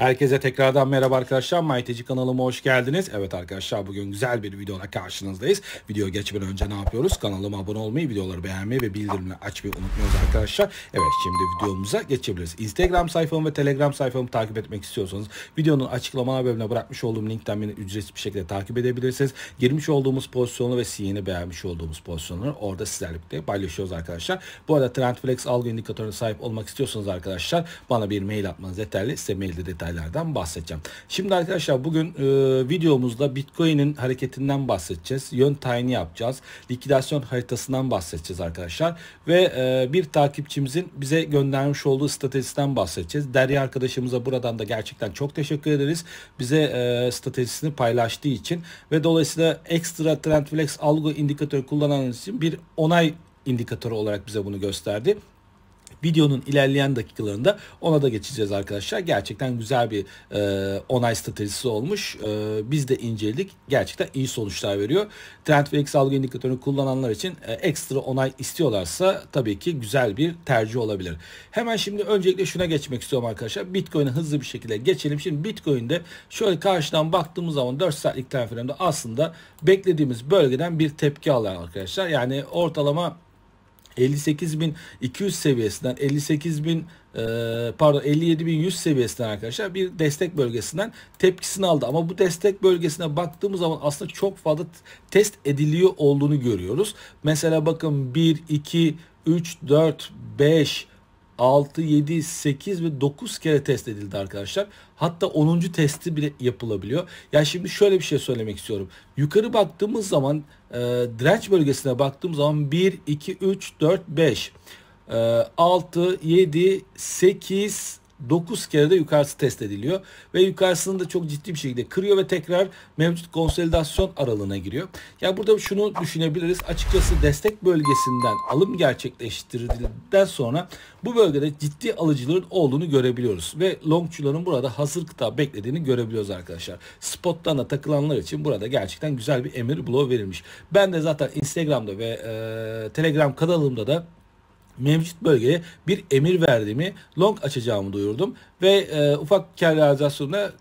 Herkese tekrardan merhaba arkadaşlar. MyTeci kanalıma hoş geldiniz. Evet arkadaşlar bugün güzel bir videoda karşınızdayız. Video geçmeden önce ne yapıyoruz? Kanalıma abone olmayı, videoları beğenmeyi ve bildirimleri açmayı unutmuyoruz arkadaşlar. Evet şimdi videomuza geçebiliriz. Instagram sayfamı ve Telegram sayfamı takip etmek istiyorsanız videonun açıklama bölümüne bırakmış olduğum linkten beni ücretsiz bir şekilde takip edebilirsiniz. Girmiş olduğumuz pozisyonu ve yeni beğenmiş olduğumuz pozisyonları orada sizlerle birlikte paylaşıyoruz arkadaşlar. Bu arada Trendflex algı indikatörüne sahip olmak istiyorsanız arkadaşlar bana bir mail atmanız yeterli. Size mailde detay hikayelerden bahsedeceğim. Şimdi arkadaşlar bugün e, videomuzda Bitcoin'in hareketinden bahsedeceğiz. Yön tayini yapacağız. Likidasyon haritasından bahsedeceğiz arkadaşlar. Ve e, bir takipçimizin bize göndermiş olduğu stratejisinden bahsedeceğiz. Derya arkadaşımıza buradan da gerçekten çok teşekkür ederiz. Bize e, stratejisini paylaştığı için ve dolayısıyla ekstra Trendflex algo indikatörü kullanan için bir onay indikatörü olarak bize bunu gösterdi. Videonun ilerleyen dakikalarında ona da geçeceğiz arkadaşlar. Gerçekten güzel bir e, onay stratejisi olmuş. E, biz de inceledik. Gerçekten iyi sonuçlar veriyor. Trend ve X algı indikatörünü kullananlar için e, ekstra onay istiyorlarsa tabii ki güzel bir tercih olabilir. Hemen şimdi öncelikle şuna geçmek istiyorum arkadaşlar. Bitcoin'e hızlı bir şekilde geçelim. Şimdi Bitcoin'de şöyle karşıdan baktığımız zaman 4 saatlik time frame'de aslında beklediğimiz bölgeden bir tepki alıyor arkadaşlar. Yani ortalama 58.200 seviyesinden 58.000 e, pardon 57.100 seviyesinden arkadaşlar bir destek bölgesinden tepkisini aldı. Ama bu destek bölgesine baktığımız zaman aslında çok fazla test ediliyor olduğunu görüyoruz. Mesela bakın 1, 2, 3, 4, 5, 6, 7, 8 ve 9 kere test edildi arkadaşlar. Hatta 10. testi bile yapılabiliyor. Ya şimdi şöyle bir şey söylemek istiyorum. Yukarı baktığımız zaman e, direnç bölgesine baktığım zaman 1, 2, 3, 4, 5, e, 6, 7, 8, 9 kere de yukarısı test ediliyor ve yukarısını da çok ciddi bir şekilde kırıyor ve tekrar mevcut konsolidasyon aralığına giriyor. Ya yani burada şunu düşünebiliriz. Açıkçası destek bölgesinden alım gerçekleştirildikten sonra bu bölgede ciddi alıcıların olduğunu görebiliyoruz ve longçuların burada hazır kıta beklediğini görebiliyoruz arkadaşlar. Spot'tan da takılanlar için burada gerçekten güzel bir emir bloğu verilmiş. Ben de zaten Instagram'da ve e, Telegram kanalımda da mevcut bölgeye bir emir verdiğimi, long açacağımı duyurdum ve e, ufak kar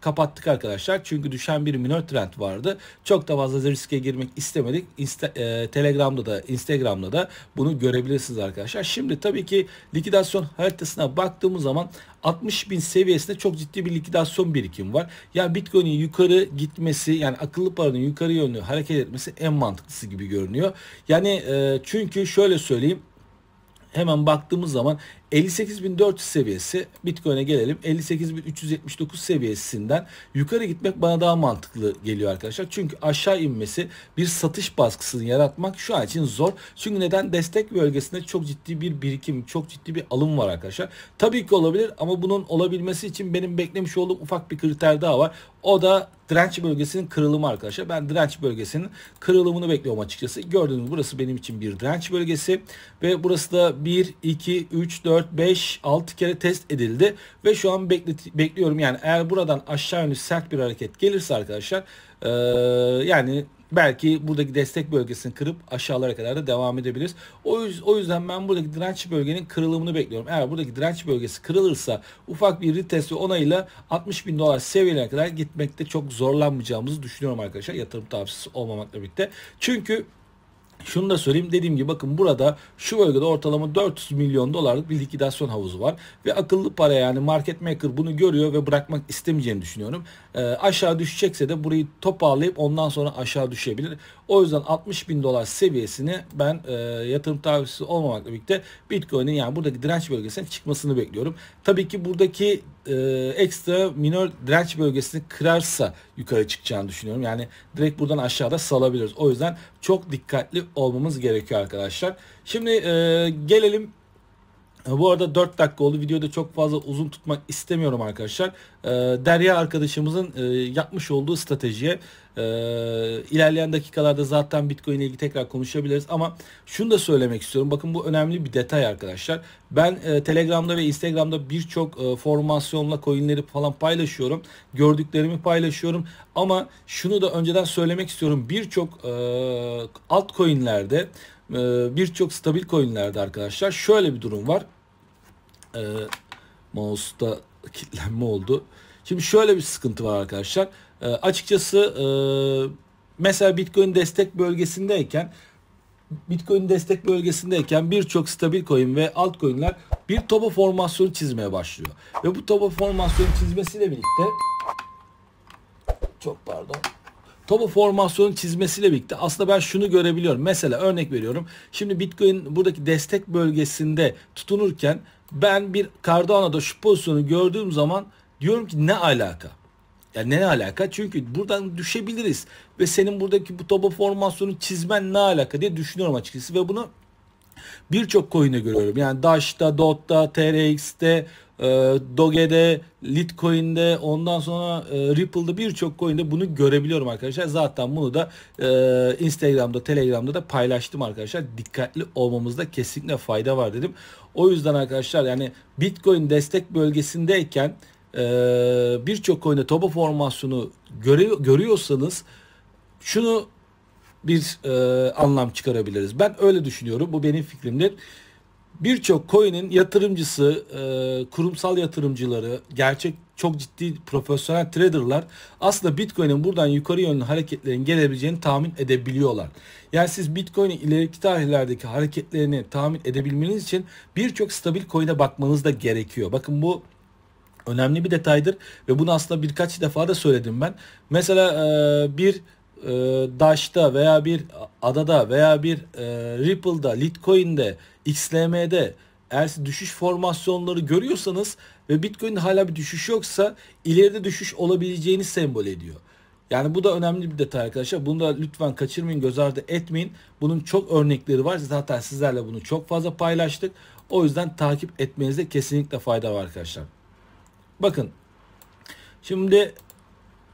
kapattık arkadaşlar. Çünkü düşen bir minor trend vardı. Çok da fazla riske girmek istemedik. Insta, e, Telegram'da da, Instagram'da da bunu görebilirsiniz arkadaşlar. Şimdi tabii ki likidasyon haritasına baktığımız zaman 60 bin seviyesinde çok ciddi bir likidasyon birikim var. Yani Bitcoin'in yukarı gitmesi yani akıllı paranın yukarı yönlü hareket etmesi en mantıklısı gibi görünüyor. Yani e, çünkü şöyle söyleyeyim hemen baktığımız zaman 58.400 seviyesi Bitcoin'e gelelim. 58.379 seviyesinden yukarı gitmek bana daha mantıklı geliyor arkadaşlar. Çünkü aşağı inmesi bir satış baskısını yaratmak şu an için zor. Çünkü neden? Destek bölgesinde çok ciddi bir birikim, çok ciddi bir alım var arkadaşlar. Tabii ki olabilir ama bunun olabilmesi için benim beklemiş olduğum ufak bir kriter daha var. O da direnç bölgesinin kırılımı arkadaşlar. Ben direnç bölgesinin kırılımını bekliyorum açıkçası. Gördüğünüz burası benim için bir direnç bölgesi ve burası da 1, 2, 3, 4, 4, 5, 6 kere test edildi ve şu an bekliyorum. Yani eğer buradan aşağı yönlü sert bir hareket gelirse arkadaşlar e, yani belki buradaki destek bölgesini kırıp aşağılara kadar da devam edebiliriz. O, o yüzden ben buradaki direnç bölgenin kırılımını bekliyorum. Eğer buradaki direnç bölgesi kırılırsa ufak bir retest ve onayla 60 bin dolar seviyelerine kadar gitmekte çok zorlanmayacağımızı düşünüyorum arkadaşlar. Yatırım tavsiyesi olmamakla birlikte. Çünkü şunu da söyleyeyim dediğim gibi bakın burada şu bölgede ortalama 400 milyon dolarlık bir likidasyon havuzu var. Ve akıllı para yani market maker bunu görüyor ve bırakmak istemeyeceğini düşünüyorum. E, aşağı düşecekse de burayı toparlayıp ondan sonra aşağı düşebilir. O yüzden 60 bin dolar seviyesini ben e, yatırım tavsiyesi olmamakla birlikte Bitcoin'in yani buradaki direnç bölgesinin çıkmasını bekliyorum. Tabii ki buradaki e, ekstra minor direnç bölgesini kırarsa yukarı çıkacağını düşünüyorum. Yani direkt buradan aşağıda salabiliriz. O yüzden çok dikkatli olmamız gerekiyor arkadaşlar. Şimdi e, gelelim e, bu arada 4 dakika oldu. Videoda çok fazla uzun tutmak istemiyorum arkadaşlar. E, Derya arkadaşımızın e, yapmış olduğu stratejiye ilerleyen dakikalarda zaten Bitcoin ile ilgili tekrar konuşabiliriz. Ama şunu da söylemek istiyorum. Bakın bu önemli bir detay arkadaşlar. Ben Telegram'da ve Instagram'da birçok formasyonla coinleri falan paylaşıyorum. Gördüklerimi paylaşıyorum. Ama şunu da önceden söylemek istiyorum. Birçok altcoinlerde coinlerde ee, birçok stabil coinlerde arkadaşlar şöyle bir durum var. E, mouse'da kilitlenme oldu. Şimdi şöyle bir sıkıntı var arkadaşlar. E, açıkçası e, mesela Bitcoin destek bölgesindeyken Bitcoin destek bölgesindeyken birçok stabil coin ve altcoin'ler bir topa formasyonu çizmeye başlıyor. Ve bu topa formasyonu çizmesiyle birlikte çok pardon topu formasyonu çizmesiyle birlikte aslında ben şunu görebiliyorum. Mesela örnek veriyorum. Şimdi Bitcoin buradaki destek bölgesinde tutunurken ben bir Cardano'da şu pozisyonu gördüğüm zaman diyorum ki ne alaka? Ya ne alaka? Çünkü buradan düşebiliriz ve senin buradaki bu topu formasyonu çizmen ne alaka diye düşünüyorum açıkçası ve bunu birçok coin'e görüyorum. Yani Dash'ta, DOT'ta, TRX'te, e, Doge'de, Litecoin'de, ondan sonra e, Ripple'da birçok coin'de bunu görebiliyorum arkadaşlar. Zaten bunu da e, Instagram'da, Telegram'da da paylaştım arkadaşlar. Dikkatli olmamızda kesinlikle fayda var dedim. O yüzden arkadaşlar yani Bitcoin destek bölgesindeyken e, birçok coin'de topa formasyonu göre, görüyorsanız şunu bir e, anlam çıkarabiliriz. Ben öyle düşünüyorum. Bu benim fikrimdir birçok coin'in yatırımcısı, e, kurumsal yatırımcıları, gerçek çok ciddi profesyonel traderlar aslında Bitcoin'in buradan yukarı yönlü hareketlerin gelebileceğini tahmin edebiliyorlar. Yani siz Bitcoin'in ileriki tarihlerdeki hareketlerini tahmin edebilmeniz için birçok stabil coin'e bakmanız da gerekiyor. Bakın bu önemli bir detaydır ve bunu aslında birkaç defa da söyledim ben. Mesela e, bir e, DASH'ta veya bir adada veya bir e, Ripple'da, Litecoin'de, XLM'de eğer düşüş formasyonları görüyorsanız ve Bitcoin'de hala bir düşüş yoksa ileride düşüş olabileceğini sembol ediyor. Yani bu da önemli bir detay arkadaşlar. Bunu da lütfen kaçırmayın, göz ardı etmeyin. Bunun çok örnekleri var. Zaten sizlerle bunu çok fazla paylaştık. O yüzden takip etmenizde kesinlikle fayda var arkadaşlar. Bakın. Şimdi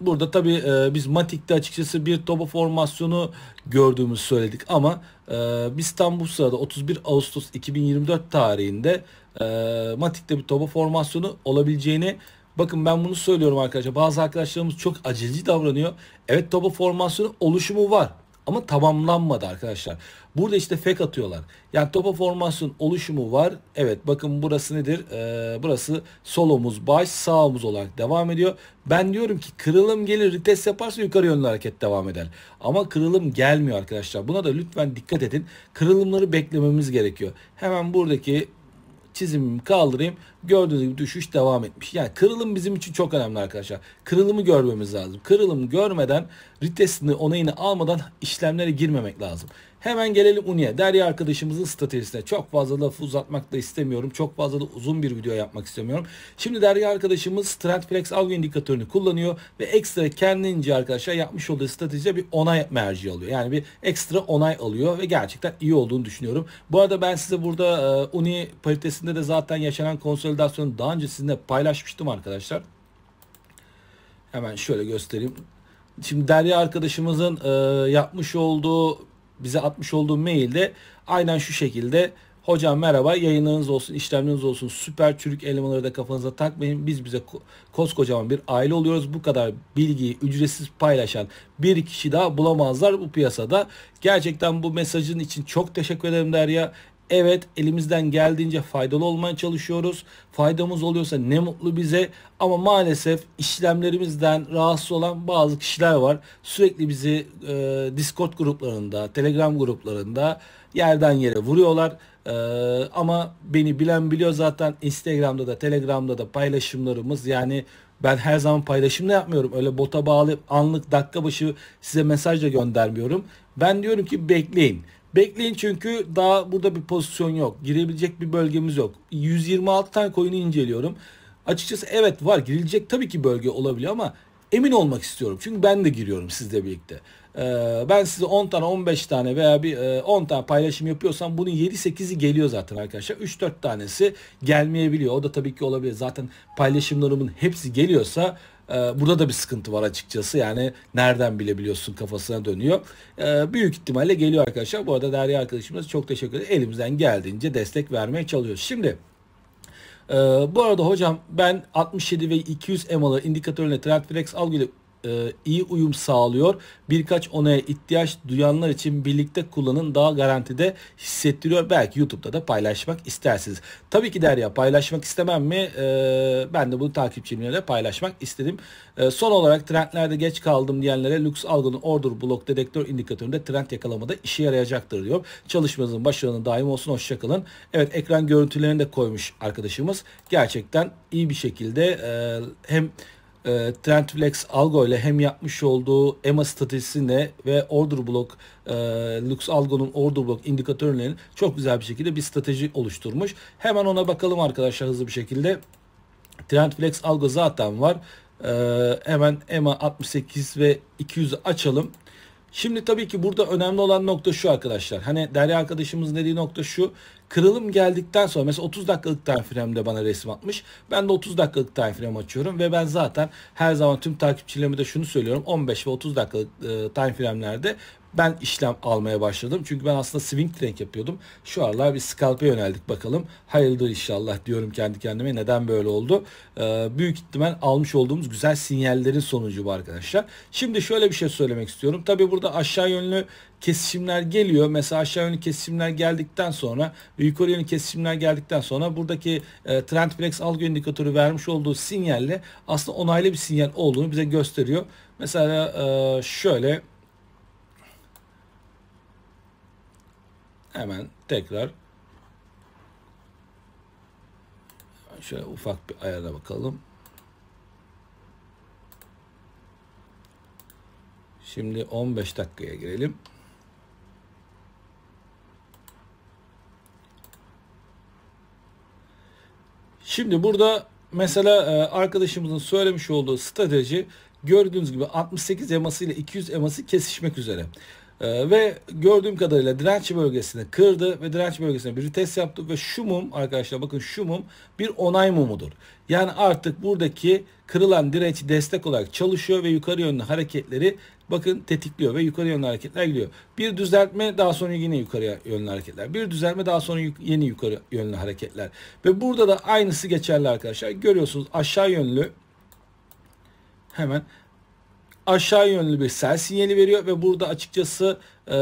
Burada tabii e, biz Matik'te açıkçası bir topa formasyonu gördüğümüzü söyledik ama e, biz tam bu sırada 31 Ağustos 2024 tarihinde e, Matik'te bir topa formasyonu olabileceğini Bakın ben bunu söylüyorum arkadaşlar. Bazı arkadaşlarımız çok acilci davranıyor. Evet topa formasyonu oluşumu var. Ama tamamlanmadı arkadaşlar. Burada işte fake atıyorlar. Yani topa formasyon oluşumu var. Evet bakın burası nedir? Ee, burası solumuz baş sağımız olarak devam ediyor. Ben diyorum ki kırılım gelir rites yaparsa yukarı yönlü hareket devam eder. Ama kırılım gelmiyor arkadaşlar. Buna da lütfen dikkat edin. Kırılımları beklememiz gerekiyor. Hemen buradaki çizimimi kaldırayım. Gördüğünüz gibi düşüş devam etmiş. Yani kırılım bizim için çok önemli arkadaşlar. Kırılımı görmemiz lazım. Kırılımı görmeden ritesini onayını almadan işlemlere girmemek lazım. Hemen gelelim Uni'ye. Derya arkadaşımızın stratejisine. Çok fazla lafı uzatmak da istemiyorum. Çok fazla da uzun bir video yapmak istemiyorum. Şimdi Derya arkadaşımız Trendflex algı indikatörünü kullanıyor ve ekstra kendince arkadaşlar yapmış olduğu stratejiye bir onay merci alıyor. Yani bir ekstra onay alıyor ve gerçekten iyi olduğunu düşünüyorum. Bu arada ben size burada e, Uni paritesinde de zaten yaşanan konsolidasyonu daha önce sizinle paylaşmıştım arkadaşlar. Hemen şöyle göstereyim. Şimdi Derya arkadaşımızın e, yapmış olduğu bize atmış olduğu mailde aynen şu şekilde Hocam merhaba yayınlarınız olsun işlemleriniz olsun süper çürük elemanları da kafanıza takmayın. Biz bize koskocaman bir aile oluyoruz. Bu kadar bilgiyi ücretsiz paylaşan bir kişi daha bulamazlar bu piyasada. Gerçekten bu mesajın için çok teşekkür ederim Derya. Evet elimizden geldiğince faydalı olmaya çalışıyoruz. Faydamız oluyorsa ne mutlu bize. Ama maalesef işlemlerimizden rahatsız olan bazı kişiler var. Sürekli bizi e, Discord gruplarında, Telegram gruplarında yerden yere vuruyorlar. Ee, ama beni bilen biliyor zaten Instagram'da da Telegram'da da paylaşımlarımız yani ben her zaman paylaşım da yapmıyorum. Öyle bota bağlayıp anlık dakika başı size mesaj da göndermiyorum. Ben diyorum ki bekleyin. Bekleyin çünkü daha burada bir pozisyon yok. Girebilecek bir bölgemiz yok. 126 tane coin'i inceliyorum. Açıkçası evet var girilecek tabii ki bölge olabiliyor ama emin olmak istiyorum. Çünkü ben de giriyorum sizle birlikte. Ee, ben size 10 tane 15 tane veya bir e, 10 tane paylaşım yapıyorsam bunun 7-8'i geliyor zaten arkadaşlar. 3-4 tanesi gelmeyebiliyor. O da tabii ki olabilir. Zaten paylaşımlarımın hepsi geliyorsa ee, burada da bir sıkıntı var açıkçası. Yani nereden bilebiliyorsun kafasına dönüyor. Ee, büyük ihtimalle geliyor arkadaşlar. Bu arada Derya arkadaşımız çok teşekkür ederim. Elimizden geldiğince destek vermeye çalışıyoruz. Şimdi e, bu arada hocam ben 67 ve 200 EMA'lı indikatörle TrendFlex algıyla e, iyi uyum sağlıyor. Birkaç onaya ihtiyaç duyanlar için birlikte kullanın daha garantide hissettiriyor. Belki YouTube'da da paylaşmak istersiniz. Tabii ki Derya paylaşmak istemem mi? E, ben de bunu takipçilerimle paylaşmak istedim. E, son olarak trendlerde geç kaldım diyenlere lüks algının Order Block Dedektör indikatöründe trend yakalamada işe yarayacaktır diyor. Çalışmanızın başarılı daim olsun. Hoşçakalın. Evet ekran görüntülerini de koymuş arkadaşımız. Gerçekten iyi bir şekilde hem e, ee, Trendflex Algo ile hem yapmış olduğu EMA stratejisine ve order block e, Lux Algo'nun order block indikatörlerini çok güzel bir şekilde bir strateji oluşturmuş. Hemen ona bakalım arkadaşlar hızlı bir şekilde. Trendflex Algo zaten var. Ee, e, hemen EMA 68 ve 200'ü açalım. Şimdi tabii ki burada önemli olan nokta şu arkadaşlar. Hani Derya arkadaşımız dediği nokta şu. Kırılım geldikten sonra mesela 30 dakikalık time frame'de bana resim atmış. Ben de 30 dakikalık time frame açıyorum ve ben zaten her zaman tüm takipçilerime de şunu söylüyorum. 15 ve 30 dakikalık e, time frame'lerde ben işlem almaya başladım. Çünkü ben aslında swing trend yapıyordum. Şu aralar bir scalp'e yöneldik bakalım. Hayırdır inşallah diyorum kendi kendime. Neden böyle oldu? Ee, büyük ihtimal almış olduğumuz güzel sinyallerin sonucu bu arkadaşlar. Şimdi şöyle bir şey söylemek istiyorum. Tabi burada aşağı yönlü kesişimler geliyor. Mesela aşağı yönlü kesişimler geldikten sonra yukarı yönlü kesişimler geldikten sonra buradaki e, trend flex algı indikatörü vermiş olduğu sinyalle aslında onaylı bir sinyal olduğunu bize gösteriyor. Mesela e, şöyle Hemen tekrar şöyle ufak bir ayara bakalım. Şimdi 15 dakikaya girelim. Şimdi burada mesela e, arkadaşımızın söylemiş olduğu strateji gördüğünüz gibi 68 eması ile 200 eması kesişmek üzere. Ee, ve gördüğüm kadarıyla direnç bölgesini kırdı ve direnç bölgesine bir test yaptı ve şu mum arkadaşlar bakın şu mum bir onay mumudur. Yani artık buradaki kırılan direnç destek olarak çalışıyor ve yukarı yönlü hareketleri bakın tetikliyor ve yukarı yönlü hareketler geliyor. Bir düzeltme daha sonra yine yukarı yönlü hareketler. Bir düzeltme daha sonra yeni yukarı yönlü hareketler. Ve burada da aynısı geçerli arkadaşlar. Görüyorsunuz aşağı yönlü hemen aşağı yönlü bir sel sinyali veriyor ve burada açıkçası e,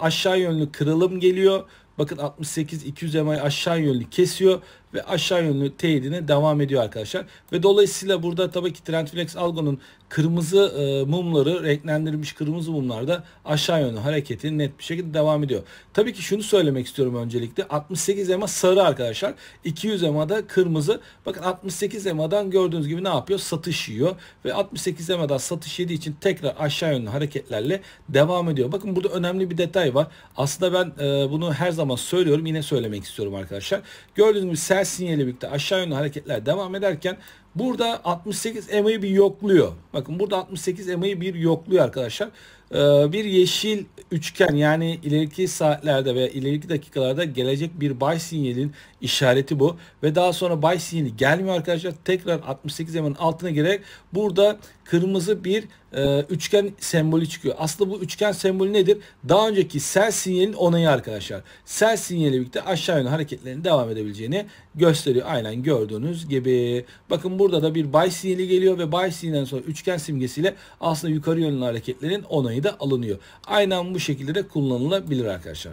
aşağı yönlü kırılım geliyor. Bakın 68 200 EMA'yı aşağı yönlü kesiyor ve aşağı yönlü teyidine devam ediyor arkadaşlar. Ve dolayısıyla burada tabii ki Trendflex Algo'nun kırmızı e, mumları renklendirilmiş kırmızı mumlarda aşağı yönlü hareketi net bir şekilde devam ediyor. Tabii ki şunu söylemek istiyorum öncelikle 68 EMA sarı arkadaşlar 200 EMA da kırmızı. Bakın 68 EMA'dan gördüğünüz gibi ne yapıyor? Satış yiyor ve 68 EMA'dan satış yediği için tekrar aşağı yönlü hareketlerle devam ediyor. Bakın burada önemli bir detay var. Aslında ben e, bunu her zaman söylüyorum yine söylemek istiyorum arkadaşlar. Gördüğünüz gibi ters sinyalle birlikte aşağı yönlü hareketler devam ederken Burada 68 EMA'yı bir yokluyor. Bakın burada 68 EMA'yı bir yokluyor arkadaşlar. Ee, bir yeşil üçgen yani ileriki saatlerde veya ileriki dakikalarda gelecek bir buy sinyalin işareti bu. Ve daha sonra buy sinyali gelmiyor arkadaşlar. Tekrar 68 EMA'nın altına girerek burada kırmızı bir e, üçgen sembolü çıkıyor. Aslında bu üçgen sembolü nedir? Daha önceki sell sinyalin onayı arkadaşlar. Sell sinyali birlikte aşağı yönlü hareketlerini devam edebileceğini gösteriyor. Aynen gördüğünüz gibi. Bakın bu burada da bir buy sinyali geliyor ve buy sinyalinden sonra üçgen simgesiyle aslında yukarı yönlü hareketlerin onayı da alınıyor. Aynen bu şekilde de kullanılabilir arkadaşlar.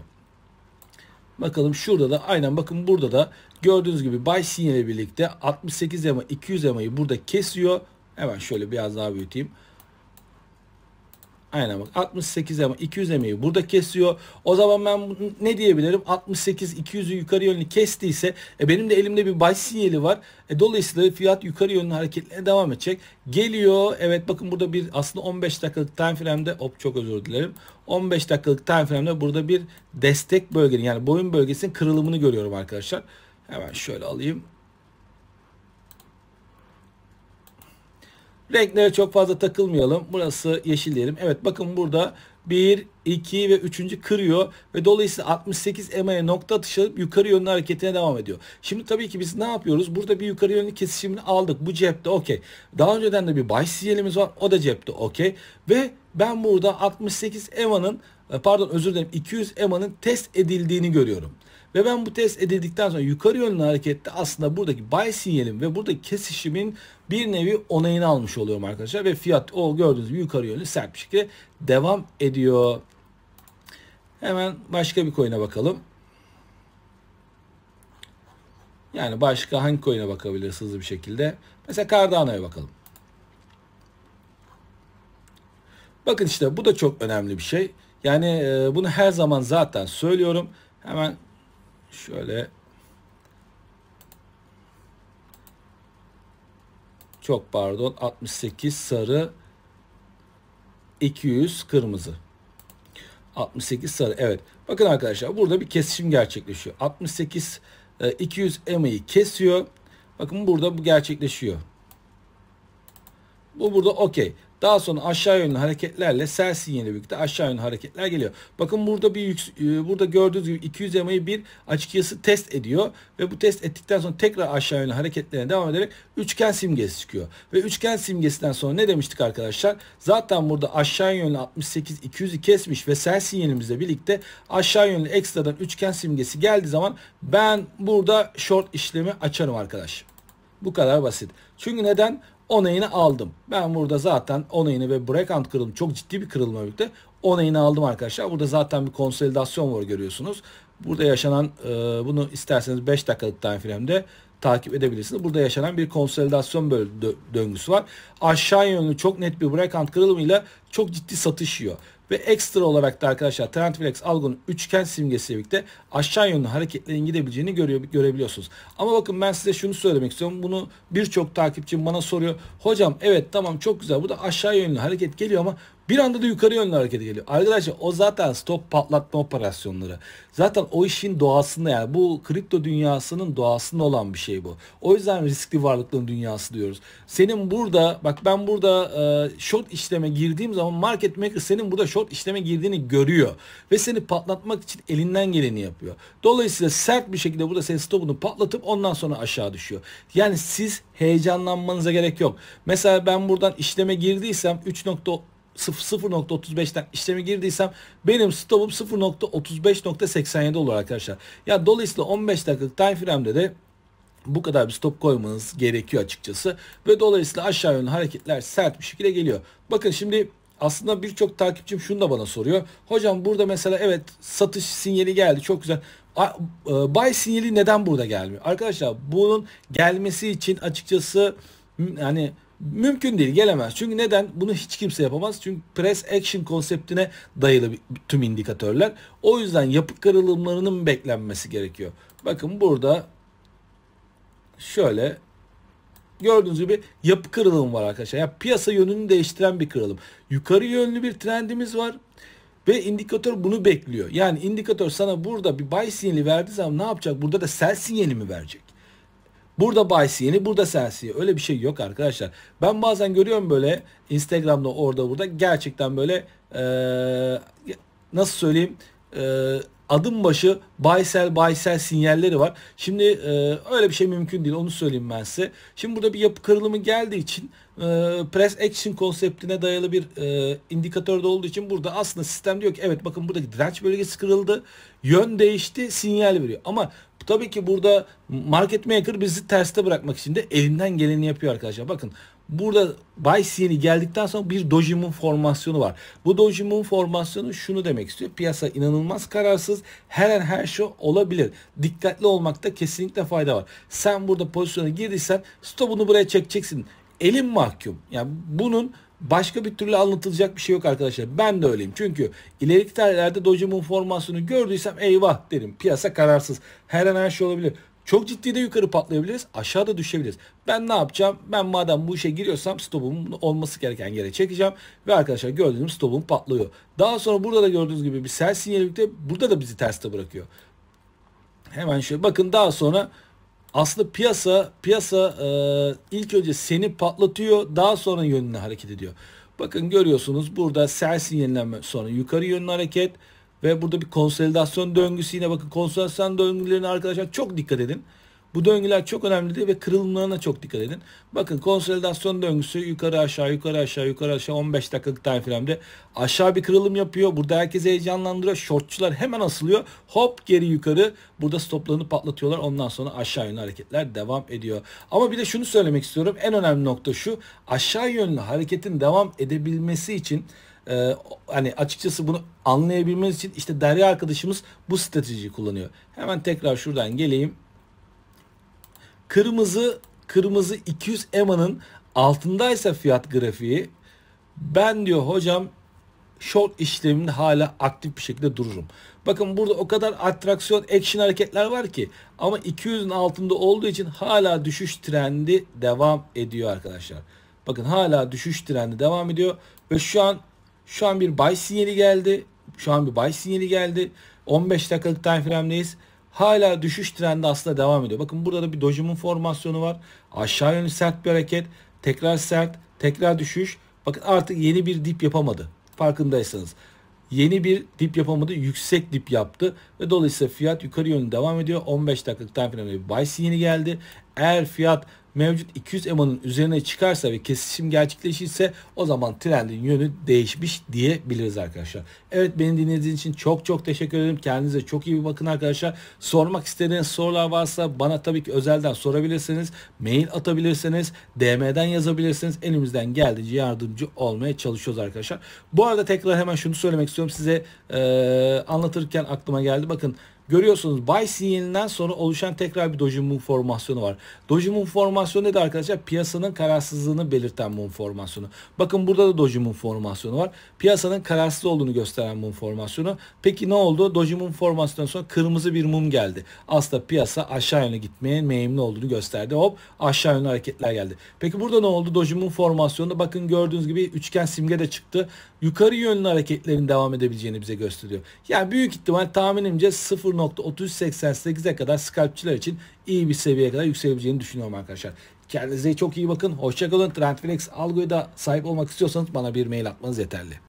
Bakalım şurada da aynen bakın burada da gördüğünüz gibi buy sinyali birlikte 68 EMA 200 EMA'yı burada kesiyor. Hemen şöyle biraz daha büyüteyim. Aynen bak 68 ama 200 emeği burada kesiyor. O zaman ben ne diyebilirim? 68 200'ü yukarı yönlü kestiyse e, benim de elimde bir buy sinyali var. E, dolayısıyla fiyat yukarı yönlü hareketlerine devam edecek. Geliyor. Evet bakın burada bir aslında 15 dakikalık time frame'de hop çok özür dilerim. 15 dakikalık time frame'de burada bir destek bölgenin yani boyun bölgesinin kırılımını görüyorum arkadaşlar. Hemen şöyle alayım. Renklere çok fazla takılmayalım. Burası yeşil diyelim. Evet bakın burada 1, 2 ve 3. kırıyor ve dolayısıyla 68 EMA'ya nokta atışı yukarı yönlü hareketine devam ediyor. Şimdi tabii ki biz ne yapıyoruz? Burada bir yukarı yönlü kesişimini aldık. Bu cepte okey. Daha önceden de bir buy sinyalimiz var. O da cepte okey. Ve ben burada 68 EMA'nın e, pardon özür dilerim 200 EMA'nın test edildiğini görüyorum. Ve ben bu test edildikten sonra yukarı yönlü harekette aslında buradaki buy sinyalim ve buradaki kesişimin bir nevi onayını almış oluyorum arkadaşlar. Ve fiyat o gördüğünüz gibi yukarı yönlü sert bir şekilde devam ediyor. Hemen başka bir coin'e bakalım. Yani başka hangi coin'e bakabiliriz hızlı bir şekilde? Mesela Cardano'ya bakalım. Bakın işte bu da çok önemli bir şey. Yani e, bunu her zaman zaten söylüyorum. Hemen şöyle çok pardon 68 sarı 200 kırmızı 68 sarı evet bakın arkadaşlar burada bir kesişim gerçekleşiyor 68 200 EMA'yı kesiyor bakın burada bu gerçekleşiyor bu burada okey daha sonra aşağı yönlü hareketlerle sel sinyali birlikte aşağı yönlü hareketler geliyor. Bakın burada bir yük, e, burada gördüğünüz gibi 200 EMA'yı bir açıkçası test ediyor ve bu test ettikten sonra tekrar aşağı yönlü hareketlerine devam ederek üçgen simgesi çıkıyor. Ve üçgen simgesinden sonra ne demiştik arkadaşlar? Zaten burada aşağı yönlü 68 200'ü kesmiş ve sel sinyalimizle birlikte aşağı yönlü ekstradan üçgen simgesi geldiği zaman ben burada short işlemi açarım arkadaş. Bu kadar basit. Çünkü neden? onayını aldım. Ben burada zaten onayını ve breakout kırılım çok ciddi bir kırılma birlikte onayını aldım arkadaşlar. Burada zaten bir konsolidasyon var görüyorsunuz. Burada yaşanan e, bunu isterseniz 5 dakikalık time frame'de takip edebilirsiniz. Burada yaşanan bir konsolidasyon böyle döngüsü var. Aşağı yönlü çok net bir breakout kırılımıyla çok ciddi satış yiyor. Ve ekstra olarak da arkadaşlar trend flex algının üçgen simgesiyle birlikte aşağı yönlü hareketlerin gidebileceğini görüyor, görebiliyorsunuz. Ama bakın ben size şunu söylemek istiyorum. Bunu birçok takipçim bana soruyor. Hocam evet tamam çok güzel. Bu da aşağı yönlü hareket geliyor ama bir anda da yukarı yönlü harekete geliyor. Arkadaşlar o zaten stop patlatma operasyonları. Zaten o işin doğasında yani bu kripto dünyasının doğasında olan bir şey bu. O yüzden riskli varlıkların dünyası diyoruz. Senin burada bak ben burada e, short işleme girdiğim zaman market maker senin burada short işleme girdiğini görüyor. Ve seni patlatmak için elinden geleni yapıyor. Dolayısıyla sert bir şekilde burada senin stopunu patlatıp ondan sonra aşağı düşüyor. Yani siz heyecanlanmanıza gerek yok. Mesela ben buradan işleme girdiysem 3. 0.35'ten işlemi girdiysem benim stopum 0.35.87 olur arkadaşlar. Ya dolayısıyla 15 dakikalık time frame'de de bu kadar bir stop koymanız gerekiyor açıkçası. Ve dolayısıyla aşağı yönlü hareketler sert bir şekilde geliyor. Bakın şimdi aslında birçok takipçim şunu da bana soruyor. Hocam burada mesela evet satış sinyali geldi çok güzel. E, buy sinyali neden burada gelmiyor? Arkadaşlar bunun gelmesi için açıkçası hani Mümkün değil gelemez. Çünkü neden? Bunu hiç kimse yapamaz. Çünkü press action konseptine dayalı tüm indikatörler. O yüzden yapı kırılımlarının beklenmesi gerekiyor. Bakın burada şöyle gördüğünüz gibi yapı kırılım var arkadaşlar. Yani piyasa yönünü değiştiren bir kırılım. Yukarı yönlü bir trendimiz var. Ve indikatör bunu bekliyor. Yani indikatör sana burada bir buy sinyali verdiği zaman ne yapacak? Burada da sell sinyali mi verecek? Burada buy CN'i burada sell CN'i. Öyle bir şey yok arkadaşlar. Ben bazen görüyorum böyle Instagram'da orada burada gerçekten böyle ee, nasıl söyleyeyim e, adım başı buy sell buy sell sinyalleri var. Şimdi e, öyle bir şey mümkün değil onu söyleyeyim ben size. Şimdi burada bir yapı kırılımı geldiği için ee, press action konseptine dayalı bir e, indikatör de olduğu için burada aslında sistem diyor ki evet bakın buradaki direnç bölgesi kırıldı. Yön değişti sinyal veriyor. Ama tabii ki burada market maker bizi terste bırakmak için de elinden geleni yapıyor arkadaşlar. Bakın burada buy sinyali e geldikten sonra bir doji dojimun formasyonu var. Bu doji dojimun formasyonu şunu demek istiyor. Piyasa inanılmaz kararsız. Her an her şey olabilir. Dikkatli olmakta kesinlikle fayda var. Sen burada pozisyona girdiysen stopunu buraya çekeceksin elim mahkum. Yani bunun başka bir türlü anlatılacak bir şey yok arkadaşlar. Ben de öyleyim. Çünkü ileriki tarihlerde Doge'un formasyonu gördüysem eyvah derim. Piyasa kararsız. Her an her şey olabilir. Çok ciddi de yukarı patlayabiliriz. Aşağıda düşebiliriz. Ben ne yapacağım? Ben madem bu işe giriyorsam stopumun olması gereken yere çekeceğim. Ve arkadaşlar gördüğünüz stopum patlıyor. Daha sonra burada da gördüğünüz gibi bir sel sinyali birlikte burada da bizi terste bırakıyor. Hemen şöyle bakın daha sonra aslında piyasa piyasa e, ilk önce seni patlatıyor daha sonra yönüne hareket ediyor. Bakın görüyorsunuz burada sell yenilenme sonra yukarı yönlü hareket ve burada bir konsolidasyon döngüsü yine bakın konsolidasyon döngülerine arkadaşlar çok dikkat edin. Bu döngüler çok önemli önemlidir ve kırılımlarına çok dikkat edin. Bakın konsolidasyon döngüsü yukarı aşağı yukarı aşağı yukarı aşağı 15 dakikalık time frame'de aşağı bir kırılım yapıyor. Burada herkes heyecanlandırıyor. Shortçular hemen asılıyor. Hop geri yukarı. Burada stoplarını patlatıyorlar. Ondan sonra aşağı yönlü hareketler devam ediyor. Ama bir de şunu söylemek istiyorum. En önemli nokta şu. Aşağı yönlü hareketin devam edebilmesi için ee, hani açıkçası bunu anlayabilmeniz için işte Derya arkadaşımız bu stratejiyi kullanıyor. Hemen tekrar şuradan geleyim. Kırmızı kırmızı 200 EMA'nın altındaysa fiyat grafiği ben diyor hocam short işleminde hala aktif bir şekilde dururum. Bakın burada o kadar atraksiyon action hareketler var ki ama 200'ün altında olduğu için hala düşüş trendi devam ediyor arkadaşlar. Bakın hala düşüş trendi devam ediyor ve şu an şu an bir buy sinyali geldi. Şu an bir buy sinyali geldi. 15 dakikalık time frame'deyiz hala düşüş trendi aslında devam ediyor. Bakın burada da bir dojumun formasyonu var. Aşağı yönlü sert bir hareket. Tekrar sert. Tekrar düşüş. Bakın artık yeni bir dip yapamadı. Farkındaysanız. Yeni bir dip yapamadı. Yüksek dip yaptı. Ve dolayısıyla fiyat yukarı yönlü devam ediyor. 15 dakikalık time frame'de bir buy sinyali geldi. Eğer fiyat mevcut 200 EMA'nın üzerine çıkarsa ve kesişim gerçekleşirse o zaman trendin yönü değişmiş diyebiliriz arkadaşlar. Evet beni dinlediğiniz için çok çok teşekkür ederim. Kendinize çok iyi bakın arkadaşlar. Sormak istediğiniz sorular varsa bana tabii ki özelden sorabilirsiniz. Mail atabilirsiniz. DM'den yazabilirsiniz. Elimizden geldiğince yardımcı olmaya çalışıyoruz arkadaşlar. Bu arada tekrar hemen şunu söylemek istiyorum size e, anlatırken aklıma geldi. Bakın Görüyorsunuz buy sinyalinden sonra oluşan tekrar bir doji mum formasyonu var. Doji mum formasyonu nedir arkadaşlar? Piyasanın kararsızlığını belirten mum formasyonu. Bakın burada da doji mum formasyonu var. Piyasanın kararsız olduğunu gösteren mum formasyonu. Peki ne oldu? Doji mum formasyonundan sonra kırmızı bir mum geldi. Aslında piyasa aşağı yöne gitmeye meyimli olduğunu gösterdi. Hop aşağı yönlü hareketler geldi. Peki burada ne oldu? Doji mum formasyonunda bakın gördüğünüz gibi üçgen simge de çıktı. Yukarı yönlü hareketlerin devam edebileceğini bize gösteriyor. Yani büyük ihtimal tahminimce 0 0.3388'e kadar scalpçılar için iyi bir seviyeye kadar yükselebileceğini düşünüyorum arkadaşlar. Kendinize çok iyi bakın. Hoşçakalın. Trendflex algoya da sahip olmak istiyorsanız bana bir mail atmanız yeterli.